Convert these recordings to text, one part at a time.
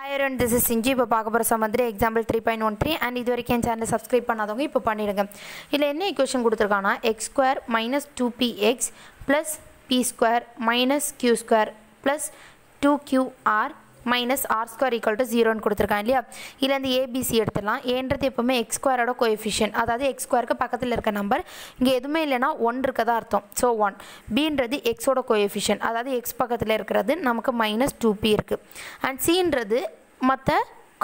higher and this is சிஞ்சி இப்போ பார்க்க போகிற some example three point one three and இது வரைக்கும் என் சேனலை சப்ஸ்கிரைப் பண்ணாதவங்க இப்போ பண்ணிடுங்க இதில் என்ன இக்குவேஷன் கொடுத்துருக்காங்கன்னா x square minus two p x plus p square minus q square plus two qr minus r square equal to ஜீரோன்னு கொடுத்துருக்காங்க இல்லையா இதுலேருந்து ஏபிசி எடுத்துடலாம் ஏன்றது எப்போவுமே எக்ஸ் ஸ்கொயரோட கோஎஃபிஷியன் அதாவது எக்ஸ் ஸ்கொயருக்கு பக்கத்தில் இருக்க நம்பர் இங்கே எதுவுமே இல்லைனா ஒன் இருக்கதா அர்த்தம் ஸோ ஒன் பின்றது எக்ஸோட கோஎஃபிஷியன் அதாவது எக்ஸ் பக்கத்தில் இருக்கிறது நமக்கு மைனஸ் டூ பி இருக்குது அண்ட் சின்றது மற்ற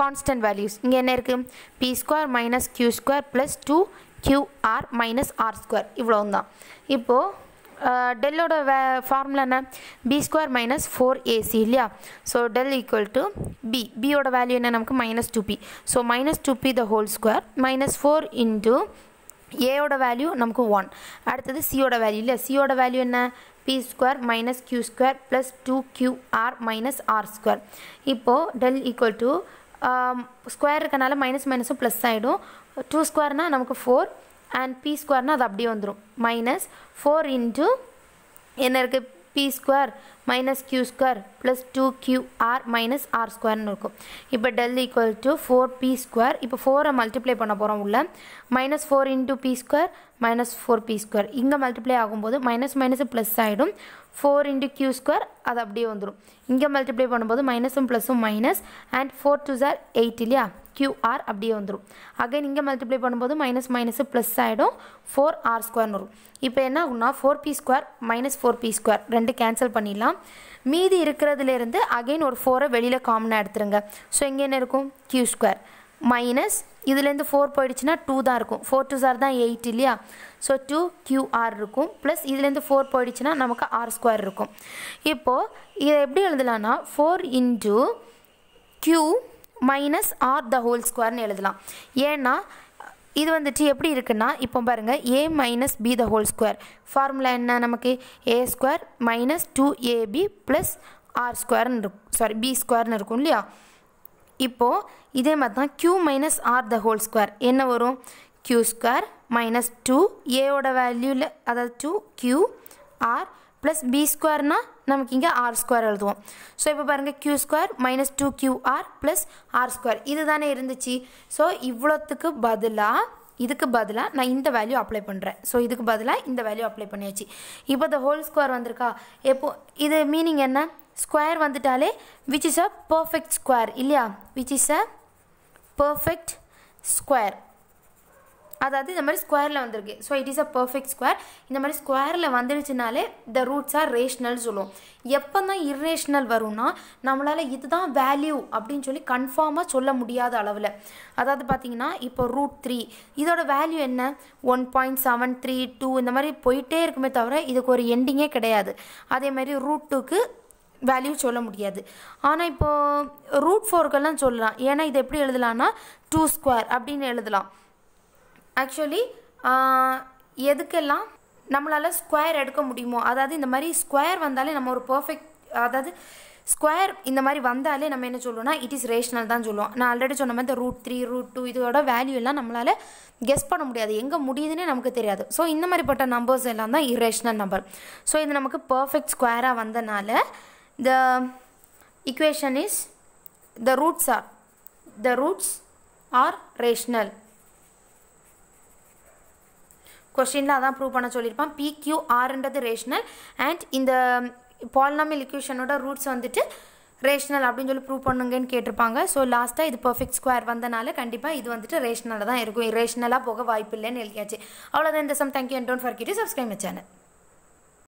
கான்ஸ்டன்ட் வேல்யூஸ் இங்கே என்ன இருக்குது p square minus q square plus two qr minus r square இவ்வளோ தான் இப்போது டெல்லோட வே ஃபார்முலா என்ன B square minus four ac இல்லையா so del equal to b பியோட வேல்யூ என்ன நமக்கு minus two p so minus two p the whole square minus four into ஏயோட வேல்யூ நமக்கு ஒன் அடுத்தது சியோட வேல்யூ இல்லை சியோட வேல்யூ என்ன B square minus q square plus two q r minus r square இப்போது டெல் ஈக்குவல் டு ஸ்கொயர் இருக்கனால minus மைனஸும் ப்ளஸ் ஆகிடும் டூ ஸ்கொயர்னால் நமக்கு ஃபோர் அண்ட் பி ஸ்கொயர்னால் அது அப்படியே வந்துடும் மைனஸ் ஃபோர் இன்டூ என்ன இருக்குது p square minus q square plus two q r minus r ஸ்கொயர்னு இருக்கும் இப்போ del equal to four p square இப்போ ஃபோரை மல்டிப்ளை பண்ண போகிறோம் உள்ள minus four into p square minus four p square இங்கே மல்டிப்ளை ஆகும்போது மைனஸ் மைனஸ் ப்ளஸ் ஆகிடும் ஃபோர் இன்ட்டு கியூ ஸ்கொயர் அது அப்படியே வந்துடும் இங்கே மல்டிப்ளை பண்ணும்போது மைனஸும் ப்ளஸும் மைனஸ் அண்ட் ஃபோர் டூ ஜார் எயிட் இல்லையா கியூஆர் அப்படியே வந்துடும் அகைன் இங்கே மல்டிப்ளை பண்ணும்போது மைனஸ் மைனஸ் ப்ளஸ் ஆகிடும் ஃபோர் ஆர் ஸ்கொயர்னு வரும் இப்போ என்ன ஆகும்னா four p square minus four p square ரெண்டு கேன்சல் பண்ணிடலாம் மீதி இருக்கிறதுலேருந்து அகைன் ஒரு ஃபோரை வெளியில் காமனாக எடுத்துருங்க ஸோ இங்கே என்ன இருக்கும் கியூ ஸ்கொயர் மைனஸ் இதுலேருந்து ஃபோர் போயிடுச்சுன்னா டூ தான் இருக்கும் ஃபோர் டூ சார் தான் எயிட் இல்லையா ஸோ டூ கியூஆர் இருக்கும் ப்ளஸ் இதுலேருந்து ஃபோர் போயிடுச்சுன்னா நமக்கு ஆர் ஸ்கொயர் இருக்கும் இப்போது இதை எப்படி எழுதலான்னா four into q minus r the whole ஸ்கொயர்னு எழுதலாம் ஏன்னா இது வந்துட்டு எப்படி இருக்குன்னா இப்போ பாருங்கள் a minus b the whole square formula என்ன நமக்கு a square minus two ab plus r ஸ்கொயர்னு இருக்கும் சாரி பி ஸ்கொயர்னு இருக்கும் இல்லையா இப்போது இதே மாதிரி தான் q minus r the whole square என்ன வரும் க்யூ ஸ்கொயர் மைனஸ் டூ ஏவோட வேல்யூவில் அதாவது two q r plus p ஸ்கொயர்னால் நமக்கு இங்கே ஆர் ஸ்கொயர் எழுதுவோம் ஸோ இப்போ பாருங்கள் q square minus two q r plus r square இது தானே இருந்துச்சு ஸோ இவ்வளோத்துக்கு பதிலாக இதுக்கு பதிலாக நான் இந்த வேல்யூ அப்ளை பண்ணுறேன் ஸோ இதுக்கு பதிலாக இந்த வேல்யூ அப்ளை பண்ணியாச்சு இப்போ இந்த ஹோல் ஸ்கொயர் வந்திருக்கா எப்போ இது மீனிங் என்ன ஸ்கொயர் வந்துட்டாலே which is a perfect square இல்லையா which is a perfect square அதாவது இந்த மாதிரி ஸ்கொயரில் வந்திருக்கு so it is a perfect square இந்த மாதிரி ஸ்கொயரில் வந்துடுச்சுனாலே த ரூட்ஸ் ஆர் ரேஷ்னல் சொல்லுவோம் எப்போ தான் இர்ரேஷ்னல் வரும்னா நம்மளால் இதுதான் வேல்யூ அப்படின்னு சொல்லி கன்ஃபார்மாக சொல்ல முடியாத அளவில் அதாவது பார்த்தீங்கன்னா இப்போ ரூட் த்ரீ இதோட வேல்யூ என்ன one point seven three two இந்த மாதிரி போயிட்டே இருக்குமே தவிர இதுக்கு ஒரு எண்டிங்கே கிடையாது அதே மாதிரி ரூட் டூக்கு வேல்யூ சொல்ல முடியாது ஆனால் இப்போது ரூட் ஃபோருக்கெல்லாம் சொல்லலாம் ஏன்னா இது எப்படி எழுதலாம்னா டூ ஸ்கொயர் அப்படின்னு எழுதலாம் ஆக்சுவலி எதுக்கெல்லாம் நம்மளால் ஸ்கொயர் எடுக்க முடியுமோ அதாவது இந்த மாதிரி ஸ்கொயர் வந்தாலே நம்ம ஒரு பர்ஃபெக்ட் அதாவது ஸ்கொயர் இந்த மாதிரி வந்தாலே நம்ம என்ன சொல்லுவோம்னா இட் இஸ் ரேஷனல் தான் சொல்லுவோம் நான் ஆல்ரெடி சொன்ன மாதிரி இந்த ரூட் த்ரீ ரூட் டூ இதோட வேல்யூ எல்லாம் நம்மளால் கெஸ் பண்ண முடியாது எங்கே முடியுதுன்னே நமக்கு தெரியாது ஸோ இந்த மாதிரிப்பட்ட நம்பர்ஸ் எல்லாம் தான் இரேஷனல் நம்பர் ஸோ இது நமக்கு பர்ஃபெக்ட் ஸ்கொயராக வந்தனால the equation is the roots are the roots are rational கொஷினில் அதான் ப்ரூவ் பண்ண சொல்லியிருப்பான் ஆர்ன்றது ரேஷனல் அண்ட் இந்த பாலினாமியல் இக்யூஷனோட ரூட்ஸ் வந்துட்டு ரேஷ்னல் அப்படின்னு சொல்லி ப்ரூவ் பண்ணுங்கன்னு கேட்டிருப்பாங்க ஸோ லாஸ்ட்டாக இது பர்ஃபெக்ட் ஸ்கொயர் வந்தனால கண்டிப்பாக இது வந்துட்டு ரேஷ்னலாக தான் இருக்கும் ரேஷ்னலாக போக வாய்ப்பு இல்லைன்னு எழுதியாச்சு அவ்வளோதான் இந்த sum thank you and don't forget subscribe channel